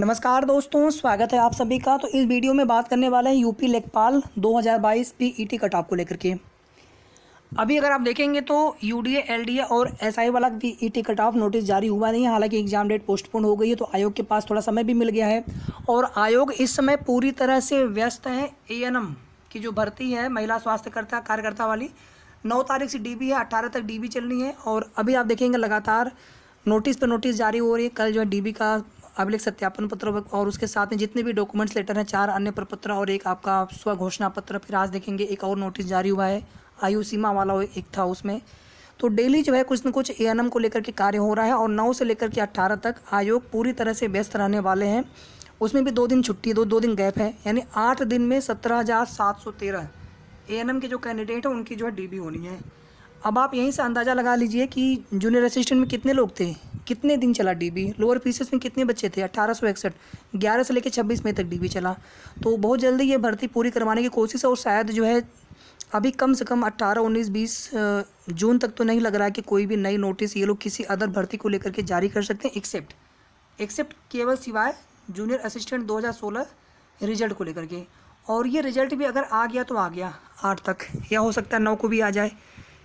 नमस्कार दोस्तों स्वागत है आप सभी का तो इस वीडियो में बात करने वाले हैं यूपी लेखपाल 2022 पीईटी e कट ऑफ को लेकर के अभी अगर आप देखेंगे तो यूडीए एलडीए और एसआई वाला PET e cut off notice जारी हुआ नहीं है हालांकि एग्जाम डेट पोस्टपोन हो गई है तो आयोग के पास थोड़ा समय भी मिल गया है और आयोग इस समय पूरी तरह से व्यस्त है ए की जो भर्ती है महिला स्वास्थ्यकर्ता कार्यकर्ता वाली नौ तारीख से डी है अट्ठारह तक डी चलनी है और अभी आप देखेंगे लगातार नोटिस पर नोटिस जारी हो रही है कल जो है डीबी का अभिलेख सत्यापन पत्र और उसके साथ में जितने भी डॉक्यूमेंट्स लेटर हैं चार अन्य प्रपत्र और एक आपका स्व घोषणा पत्र फिर आज देखेंगे एक और नोटिस जारी हुआ है आयु सीमा वाला एक था उसमें तो डेली जो है कुछ न कुछ ए को लेकर के कार्य हो रहा है और नौ से लेकर के अट्ठारह तक आयोग पूरी तरह से व्यस्त रहने वाले हैं उसमें भी दो दिन छुट्टी दो दो दिन गैप है यानी आठ दिन में सत्रह हज़ार सात सौ तेरह ए के जो कैंडिडेट हैं उनकी जो है डी होनी है अब आप यहीं से अंदाज़ा लगा लीजिए कि जूनियर असिस्टेंट में कितने लोग थे कितने दिन चला डीबी लोअर पीसेस में कितने बच्चे थे अट्ठारह सौ इकसठ ग्यारह से लेकर छब्बीस मई तक डीबी चला तो बहुत जल्दी ये भर्ती पूरी करवाने की कोशिश है और शायद जो है अभी कम से कम 18, 19, 20 जून तक तो नहीं लग रहा है कि कोई भी नई नोटिस ये लोग किसी अदर भर्ती को लेकर के जारी कर सकते हैं एक्सेप्ट एक्सेप्ट केवल सिवाय जूनियर असिस्टेंट सोलह रिजल्ट को लेकर के और ये रिजल्ट भी अगर आ गया तो आ गया आठ तक या हो सकता है नौ को भी आ जाए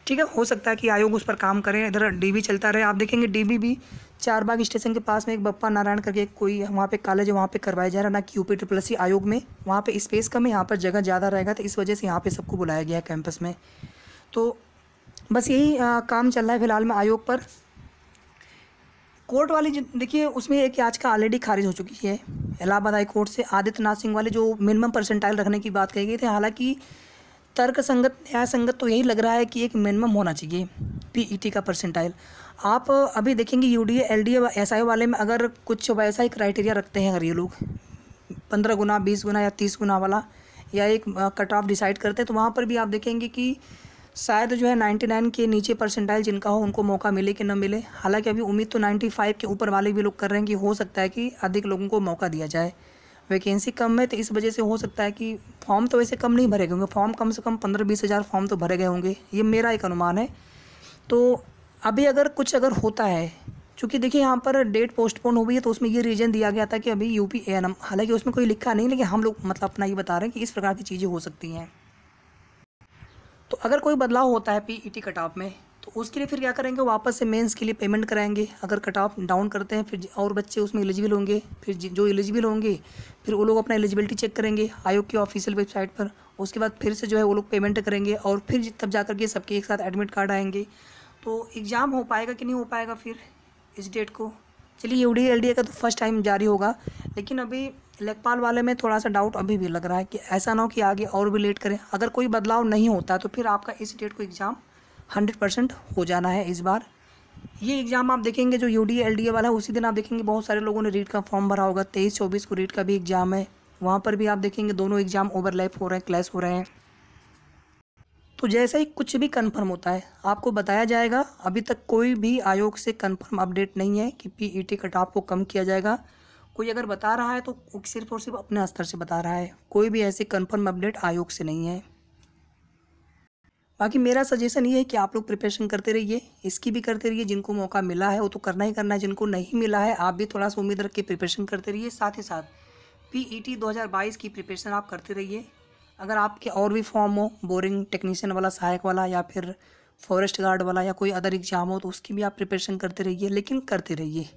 ठीक है हो सकता है कि आयोग उस पर काम करें इधर डीबी चलता रहे आप देखेंगे डीबी भी चार बाग स्टेशन के पास में एक बप्पा नारायण करके कोई वहाँ पे कॉलेज वहाँ पे करवाया जा रहा ना कि यूपी ट्रिपल सी आयोग में वहाँ पे स्पेस कम है यहाँ पर जगह ज़्यादा रहेगा तो इस वजह से यहाँ पे सबको बुलाया गया है कैंपस में तो बस यही आ, काम चल रहा है फिलहाल में आयोग पर कोर्ट वाली देखिए उसमें एक याचिका ऑलरेडी खारिज हो चुकी है इलाहाबाद हाई कोर्ट से आदित्यनाथ सिंह वाले जो मिनिमम परसेंटाइल रखने की बात कही गई थी हालाँकि तर्क संगत न्याय संगत तो यही लग रहा है कि एक मिनिमम होना चाहिए पीईटी e का परसेंटाइल आप अभी देखेंगे U D L D S I वाले में अगर कुछ वैसा ही क्राइटेरिया रखते हैं अगर ये लोग पंद्रह गुना बीस गुना या तीस गुना वाला या एक कट ऑफ डिसाइड करते हैं तो वहाँ पर भी आप देखेंगे कि शायद जो है नाइन्टी नाइन के नीचे परसेंटाइल जिनका हो उनको मौका मिले कि न मिले हालांकि अभी उम्मीद तो नाइन्टी फाइव के ऊपर वाले भी लोग कर रहे हैं कि हो सकता है कि अधिक लोगों को मौका दिया जाए वैकेंसी कम है तो इस वजह से हो सकता है कि फॉर्म तो वैसे कम नहीं भरे गए होंगे फॉर्म कम से कम पंद्रह बीस हज़ार फॉर्म तो भरे गए होंगे ये मेरा एक अनुमान है तो अभी अगर कुछ अगर होता है चूँकि देखिए यहाँ पर डेट पोस्टपोन हो गई है तो उसमें ये रीज़न दिया गया था कि अभी यू पी एन हालांकि उसमें कोई लिखा नहीं लेकिन हम लोग मतलब अपना ये बता रहे हैं कि इस प्रकार की चीज़ें हो सकती हैं तो अगर कोई बदलाव होता है पी ई टी कटाव में तो उसके लिए फिर क्या करेंगे वापस से मेंस के लिए पेमेंट कराएंगे अगर कट ऑफ डाउन करते हैं फिर और बच्चे उसमें एलिजिबल होंगे फिर जो एलिजिबल होंगे फिर वो लोग अपना एलिजिबिलिटी चेक करेंगे आयोग की ऑफिशियल वेबसाइट पर उसके बाद फिर से जो है वो लोग पेमेंट करेंगे और फिर तब जा करके सबके एक साथ एडमिट कार्ड आएंगे तो एग्ज़ाम हो पाएगा कि नहीं हो पाएगा फिर इस डेट को चलिए यू डी का तो फर्स्ट टाइम जारी होगा लेकिन अभी लेखपाल वाले में थोड़ा सा डाउट अभी भी लग रहा है कि ऐसा ना हो कि आगे और भी लेट करें अगर कोई बदलाव नहीं होता तो फिर आपका इस डेट को एग्ज़ाम हंड्रेड परसेंट हो जाना है इस बार ये एग्ज़ाम आप देखेंगे जो U D L D A वाला है उसी दिन आप देखेंगे बहुत सारे लोगों ने रीट का फॉर्म भरा होगा तेईस चौबीस को रीट का भी एग्ज़ाम है वहाँ पर भी आप देखेंगे दोनों एग्ज़ाम ओवरलैप हो रहे हैं क्लैश हो रहे हैं तो जैसा ही कुछ भी कंफर्म होता है आपको बताया जाएगा अभी तक कोई भी आयोग से कंफर्म अपडेट नहीं है कि पी ई कट ऑफ को कम किया जाएगा कोई अगर बता रहा है तो सिर्फ और सिर्फ अपने स्तर से बता रहा है कोई भी ऐसे कंफर्म अपडेट आयोग से नहीं है बाकी मेरा सजेशन ये है कि आप लोग प्रिपरेशन करते रहिए इसकी भी करते रहिए जिनको मौका मिला है वो तो करना ही करना है जिनको नहीं मिला है आप भी थोड़ा सा उम्मीद रख के प्रिपरेशन करते रहिए साथ ही साथ पी ई टी की प्रिपरेशन आप करते रहिए अगर आपके और भी फॉर्म हो बोरिंग टेक्नीशियन वाला सहायक वाला या फिर फॉरेस्ट गार्ड वाला या कोई अदर एग्ज़ाम हो तो उसकी भी आप प्रिपरेशन करते रहिए लेकिन करते रहिए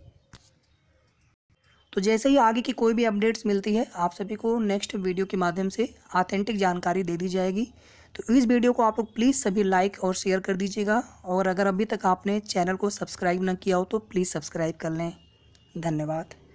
तो जैसे ही आगे की कोई भी अपडेट्स मिलती है आप सभी को नेक्स्ट वीडियो के माध्यम से ऑथेंटिक जानकारी दे दी जाएगी तो इस वीडियो को आप लोग प्लीज़ सभी लाइक और शेयर कर दीजिएगा और अगर अभी तक आपने चैनल को सब्सक्राइब ना किया हो तो प्लीज़ सब्सक्राइब कर लें धन्यवाद